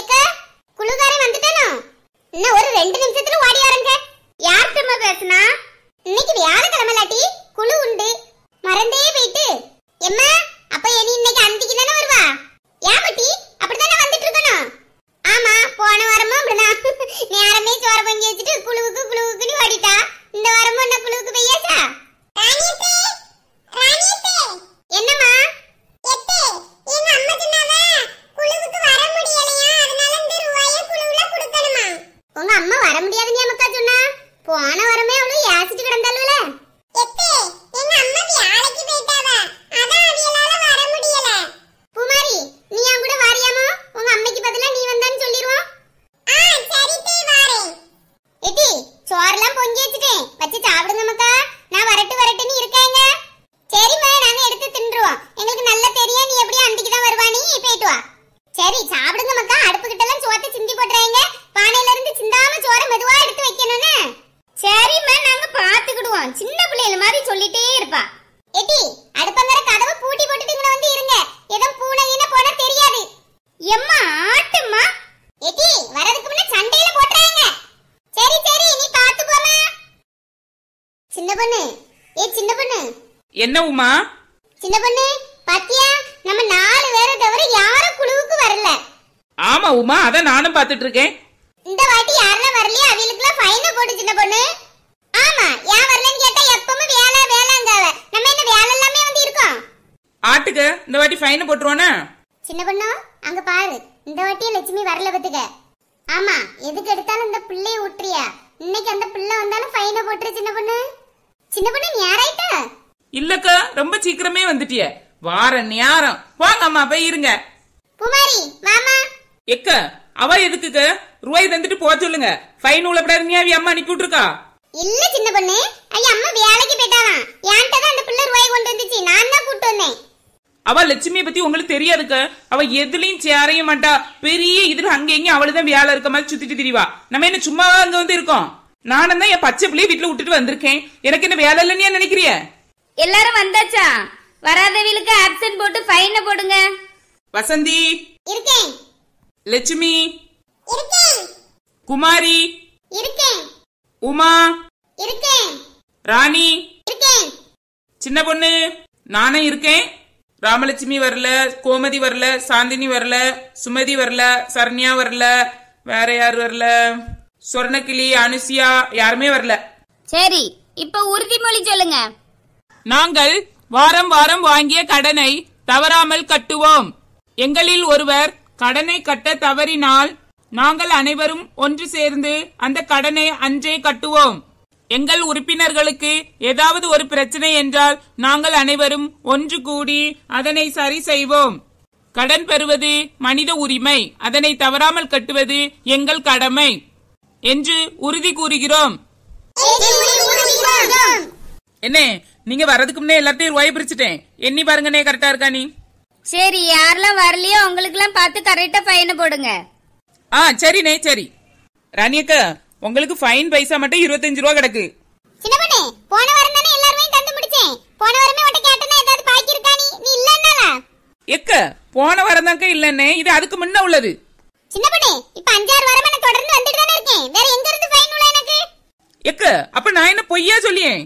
எக்க குழுகாரன் வந்துட்டானோ இன்னும் ஒரு ரெண்டு நிமிஷத்துல ஓடி வரங்க யார்கிட்ட பேசுனா சரி சாப்பிடுங்க மக்கா அடுப்பு கிட்ட எல்லாம் சோத்தை சிந்தி போடுறாங்க பானையில இருந்து சிந்தாம சோற மெதுவா எடுத்து வைக்கணும்னு சரிம்மா நாங்க பாத்துக்கிடுவோம் சின்ன பிள்ளைகள் மாதிரி சொல்லிட்டே இருப்பா எட்டி அடுப்பங்கர கதவை பூட்டி போட்டுட்டு இங்க வந்து இருங்க ஏதோ பூனை இன போன தெரியாது எம்மா ஆட்டுமா எட்டி வரதுக்கு முன்ன சண்டையில போட்டுறாங்க சரி சரி நீ பாத்து போமா சின்ன பொண்ணு ஏ சின்ன பொண்ணு என்ன உமா சின்ன பொண்ணு பாத்தியா நம்ம நாலு பேரை தவிர யார் வரல ஆமா உமா அத நானும் பாத்துட்டு இருக்கேன் இந்த வாட்டி யாரெல்லாம் வரலையா எல்லாம் ஃபைன் போட்டு சின்ன பொண்ணு ஆமா ஏன் வரலன்னு கேட்டா எப்பவுமே வேலை வேலைங்கால நம்ம என்ன வேலை எல்லாமே வந்து இருக்கோம் ஆட்டுக்கு இந்த வாட்டி ஃபைன் போட்டுருவானே சின்ன பொண்ணு அங்க பாரு இந்த வாட்டி லட்சுமி வரல பத்துக்க ஆமா எதுக்கு எடுத்தாலும் இந்த பிள்ளைய விட்டுறியா இன்னைக்கு அந்த பிள்ளை வந்தாலும் ஃபைனை போட்டுரு சின்ன பொண்ணு சின்ன பொண்ணு நீ யாராயிட்ட இல்லக்கா ரொம்ப சீக்கிரமே வந்துட்டியே வார நேரம் வாங்க அம்மா போய் இருங்க குமாரி மாமா எக்க அவ எதுக்குக்கு ரூபாய் தந்துட்டு போக சொல்லுங்க ஃபைன் உள்ள அவ அம்மா அனுப்பி விட்டுருக்கா இல்ல சின்ன பொண்ணு ஐயா அம்மா வேலைக்கு போயிட்டாலாம் என்கிட்ட தான் அந்த பிள்ளை ரூபாய் கொண்டு வந்துச்சு நான் தான் கூட்டு வந்தேன் அவ லட்சுமியை பத்தி உங்களுக்கு தெரியாதுக்க அவ எதுலயும் சேரைய மாட்டா பெரிய இதுல அங்க எங்க அவளுதான் வேலை இருக்க மாதிரி சுத்திட்டு திரிவா நம்ம என்ன சும்மாவா அங்க வந்து இருக்கோம் நானும் தான் என் பச்சை பிள்ளைய வீட்டுல விட்டுட்டு வந்திருக்கேன் எனக்கு என்ன வேலை இல்லன்னு நினைக்கிறிய எல்லாரும் வந்தாச்சா வராதவங்களுக்கு ஆப்சன்ட் போட்டு ஃபைனை போடுங்க வசந்தி லட்சுமி குமாரி உமா ராணி சின்ன பொண்ணு நானும் இருக்கேன் ராமலட்சுமி வரல கோமதி வரல சாந்தினி வரல சுமதி வரல சரண்யா வரல வேற யார் வரல சொர்ணக்கிளி அனுசியா யாருமே வரல சரி இப்ப உறுதிமொழி சொல்லுங்க நாங்கள் வாரம் வாரம் வாங்கிய கடனை தவறாமல் கட்டுவோம் எங்களில் ஒருவர் கடனை கட்ட தவறினால் நாங்கள் அனைவரும் ஒன்று சேர்ந்து அந்த கடனை அன்றே கட்டுவோம் எங்கள் உறுப்பினர்களுக்கு ஏதாவது ஒரு பிரச்சனை என்றால் நாங்கள் அனைவரும் ஒன்று கூடி அதனை சரி செய்வோம் கடன் பெறுவது மனித உரிமை அதனை தவறாமல் கட்டுவது எங்கள் கடமை என்று உறுதி கூறுகிறோம் என்ன நீங்க வரதுக்கு முன்னே எல்லாத்தையும் ஒய் பிரிச்சுட்டேன் எண்ணி பாருங்கண்ணே கரெக்டா இருக்கா நீ சரி யாரெல்லாம் வரலையோ உங்களுக்குலாம் பார்த்து கரெக்டா ஃபைனை போடுங்க ஆ சரிண்ணே சரி ரணியக்க உங்களுக்கு ஃபைன் பைசா மட்டும் இருபத்தஞ்சு ரூபா கிடக்கு சின்ன போன வாரம் தானே எல்லாருமே தந்து முடிச்சேன் போன வாரமே உன்ட்ட கேட்டனா ஏதாவது பாக்கி இருக்கா நீ நீ இல்லன்னா எக்க போன வாரம் தான்க்கா இல்லனே இது அதுக்கு முன்ன உள்ளது சின்ன இப்ப இப்ப அஞ்சாறு வாரமா நான் தொடர்ந்து வந்துட்டு தானே இருக்கேன் வேற எங்க இருந்து ஃபைன் உள்ள எனக்கு எக்க அப்ப நான் என்ன பொய்யா சொல்லியேன்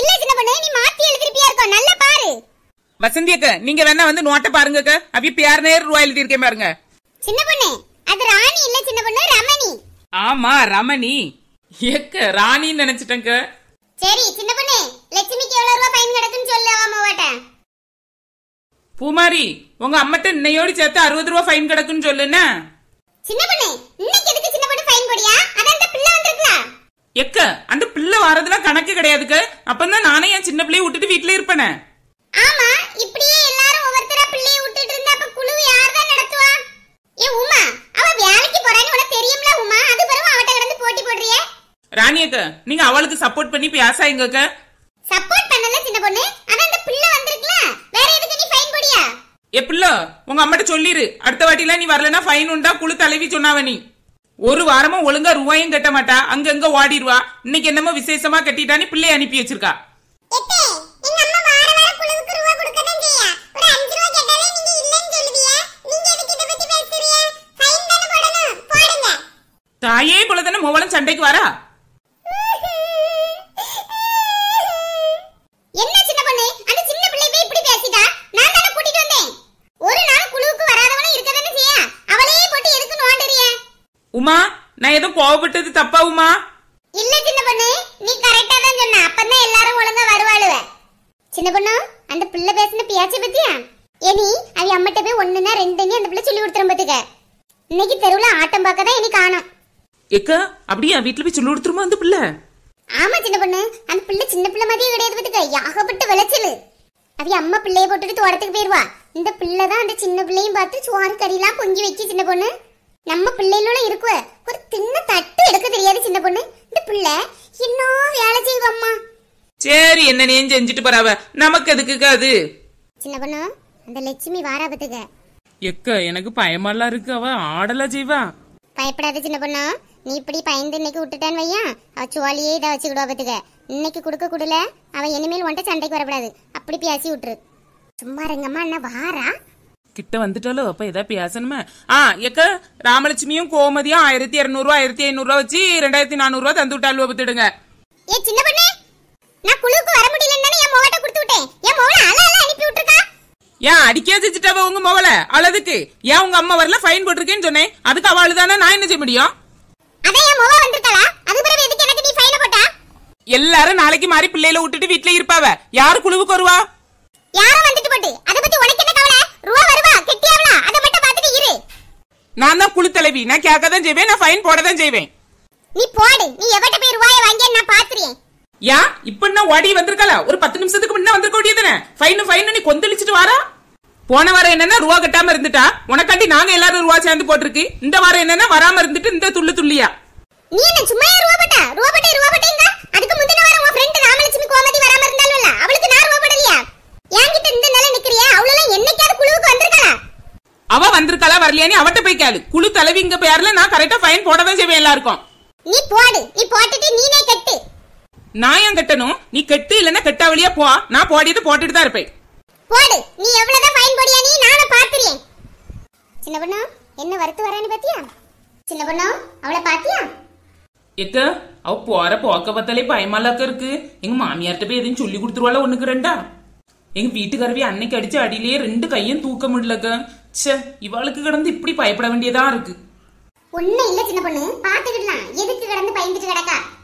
இல்ல சின்ன நீ மாத்தி எழுதிருப்பியா இருக்கோ நல்லா பாரு வசந்தி அக்க நீங்க வேணா வந்து நோட்ட பாருங்க பேர் நேர் ரூபாய் இருக்கேன் பாருங்க சின்ன பொண்ணு அது ராணி இல்ல சின்ன பொண்ணு ரமணி ஆமா ரமணி எக்க ராணி நினைச்சிட்டங்க சரி சின்ன பொண்ணு லட்சுமிக்கு எவ்வளவு ரூபாய் ஃபைன் கிடக்குன்னு சொல்லு அம்மாவாட்ட பூமாரி உங்க அம்மட்ட இன்னையோடு சேர்த்து அறுபது ரூபாய் ஃபைன் கிடக்குன்னு சொல்லுன்னா சின்ன பொண்ணு இன்னைக்கு எதுக்கு சின்ன பொண்ணு ஃபைன் போடியா அத அந்த பிள்ளை வந்திருக்கல எக்க அந்த பிள்ளை வரதுல கணக்கு கிடையாதுக்கு அப்பதான் நானே என் சின்ன பிள்ளைய விட்டுட்டு வீட்லயே இருப்பேனே ஆமா இப்படியே எல்லாரும் விட்டுட்டு ஏ உனக்கு போட்டி நீங்க அவளுக்கு சப்போர்ட் பண்ணி பேசாயங்க சப்போர்ட் பண்ணல சின்ன பொண்ணு ஆனா அந்த பிள்ளை வந்திருக்குல வேற எதுக்கு நீ ஃபைன் போடியா ஏ பிள்ளை உங்க அம்மாட்ட சொல்லிரு அடுத்த வாட்டிலாம் நீ வரலனா ஃபைன் உண்டா குழு தலைவி சொன்னாவ நீ ஒரு வாரமா ஒழுங்கா ரூபாயும் கட்ட மாட்டா அங்கங்க ஓடிடுவா இன்னைக்கு என்னமோ விசேஷமா கட்டிட்டான்னு பிள்ளைய அனுப்பி வச்சிருக்கா தாயே குலதன மூவலம் சண்டைக்கு வரா என்ன சின்ன சின்ன இப்படி நான் வந்தேன் ஒரு நாள் செய்ய உமா நான் எதுவும் கோவப்பட்டது தப்பா உமா இல்ல சின்ன பொண்ணு நீ கரெக்டா தான் சொன்ன அப்பதான் எல்லாரும் ஒழுங்கா வருவாளுவ சின்ன பொண்ணு அந்த பிள்ளை பேசுன பியாச்சி பத்தியா இனி அவ அம்மட்ட போய் ஒண்ணுன்னா ரெண்டுன்னு அந்த பிள்ளை சொல்லி கொடுத்துரும் பாத்துக்க இன்னைக்கு தெருவுல ஆட்டம் பார்க்க தான் இனி காணும் எக்கா அப்படியே வீட்டுல போய் சொல்லி கொடுத்துருமா அந்த பிள்ளை ஆமா சின்ன பொண்ணு அந்த பிள்ளை சின்ன பிள்ளை மாதிரியே கிடையாது பத்துக்க யாகப்பட்டு விளைச்சலு அது அம்மா பிள்ளைய போட்டுட்டு தோட்டத்துக்கு போயிருவா இந்த பிள்ளை தான் அந்த சின்ன பிள்ளையும் பார்த்து சோறு கறிலாம் பொங்கி வைக்க சின்ன பொண்ணு நம்ம பிள்ளைகளோட இருக்குவ ஒரு தின்ன தட்டு எடுக்க தெரியாது சின்ன பொண்ணு இந்த பிள்ளை இன்னும் வேலை அம்மா சரி என்னன்னு செஞ்சுட்டு போறாவ நமக்கு எதுக்குக்கா அது சின்ன பொண்ணு அந்த லட்சுமி வாரா பத்துக்க எக்க எனக்கு பயமாலாம் இருக்கு அவ ஆடலா செய்வா பயப்படாத சின்ன பொண்ணு நீ இப்படி பயந்து இன்னைக்கு விட்டுட்டான்னு வையா அவ சுவாலியே இதை வச்சுக்கிடுவா பத்துக்க இன்னைக்கு கொடுக்க கொடுல அவன் இனிமேல் ஒன்ட்ட சண்டைக்கு வரக்கூடாது அப்படி பேசி விட்டுரு சும்மா ரெங்கம்மா என்ன வாரா கிட்ட வந்துட்டாலோ அப்ப ஏதாவது பேசணுமா ஆ எக்க ராமலட்சுமியும் கோமதியும் ஆயிரத்தி இருநூறுவா ஆயிரத்தி ஐநூறுவா வச்சு ரெண்டாயிரத்தி நானூறுவா தந்து விட்டாலும் பத்துடுங்க ஏ சின்ன நான் குழுக்கு வர முடியலன்னு என் மோகிட்ட கொடுத்து விட்டேன் என் மோகன அல அனுப்பி விட்டுருக்கா ஏன் அடிக்கே செஞ்சுட்டாவ உங்க மோகல அழதுக்கு ஏன் உங்க அம்மா வரல ஃபைன் போட்டிருக்கேன்னு சொன்னேன் அதுக்கு அவளுதானே நான் என்ன செய்ய முடியும் மொவ வந்திருக்கல அது பிறகு எதுக்கு எனக்கு நீ ஃபைல போட்டா எல்லாரும் நாளைக்கு மாதிரி பிள்ளையில விட்டுட்டு வீட்டுல இருப்பாவ யார் குழுவுக்கு வருவா யாரோ வந்துட்டு போட்டு அத பத்தி உனக்கு என்ன கவலை ரூவா வருவா கெட்டியாவளா அத மட்டும் பாத்துட்டு இரு நான் தான் குழு தலைவி நான் கேட்க தான் செய்வேன் நான் ஃபைன் போட தான் செய்வேன் நீ போடு நீ எவட்ட போய் ரூபாயை வாங்கி நான் பாத்துறேன் யா இப்ப என்ன ஓடி வந்திருக்கல ஒரு பத்து நிமிஷத்துக்கு முன்ன வந்திருக்க வேண்டியதுனே ஃபைன் ஃபைன் நீ கொந்தளிச்சிட்டு வாரா போன வாரம் என்னன்னா ரூபா கட்டாம இருந்துட்டா உனக்காட்டி நாங்க எல்லாரும் ரூபா சேர்ந்து போட்டிருக்கு இந்த வாரம் என்னன்னா வராம இருந்துட்டு இந்த துள்ளு துள்ளியா நீ என்ன சும்மா ரோபோட்டா ரூபா ரோபோட்டேங்க அதுக்கு முந்தின வாரம் உன் ஃப்ரெண்ட் ராமலட்சுமி கோமதி வராம இருந்தால்ல அவளுக்கு நான் ஏன் கிட்ட இந்த நிலை நிக்கிறியே அவளெல்லாம் என்னைக்காவது குழுவுக்கு வந்திருக்காளா அவ வந்திருக்காளா வரலையானே அவட்ட போய் கேளு குழு தலைவிங்க பேர்ல நான் கரெக்டா ஃபைன் போட தான் செய்வேன் எல்லாருக்கும் நீ போடு நீ போட்டுட்டு நீனே கட்டு நான் ஏன் கட்டணும் நீ கட்டு இல்லனா கட்டாவளியா போ நான் போடிட்டு போட்டுட்டு தான் இருப்பேன் போடு நீ எவ்வளவுதான் ஃபைன் போடியா நீ நானே பாத்துறேன் சின்ன பொண்ணு என்ன வரது வரானே பாத்தியா சின்ன பொண்ணு அவளை பாத்தியா எக்க அவ போற போக்க பத்தாலே பயமாலாக்க இருக்கு எங்க மாமியார்ட்ட போய் எதையும் சொல்லி கொடுத்துருவாள ஒண்ணுக்கு ரெண்டா எங்க வீட்டுக்காரவி அன்னைக்கு அடிச்சு அடியிலேயே ரெண்டு கையும் தூக்க முடியலக்க சே இவாளுக்கு கிடந்து இப்படி பயப்பட வேண்டியதா இருக்கு ஒண்ணு இல்ல சின்ன பொண்ணு பாத்துக்கிடலாம் எதுக்கு கிடந்து பயந்துட்டு கிடக்கா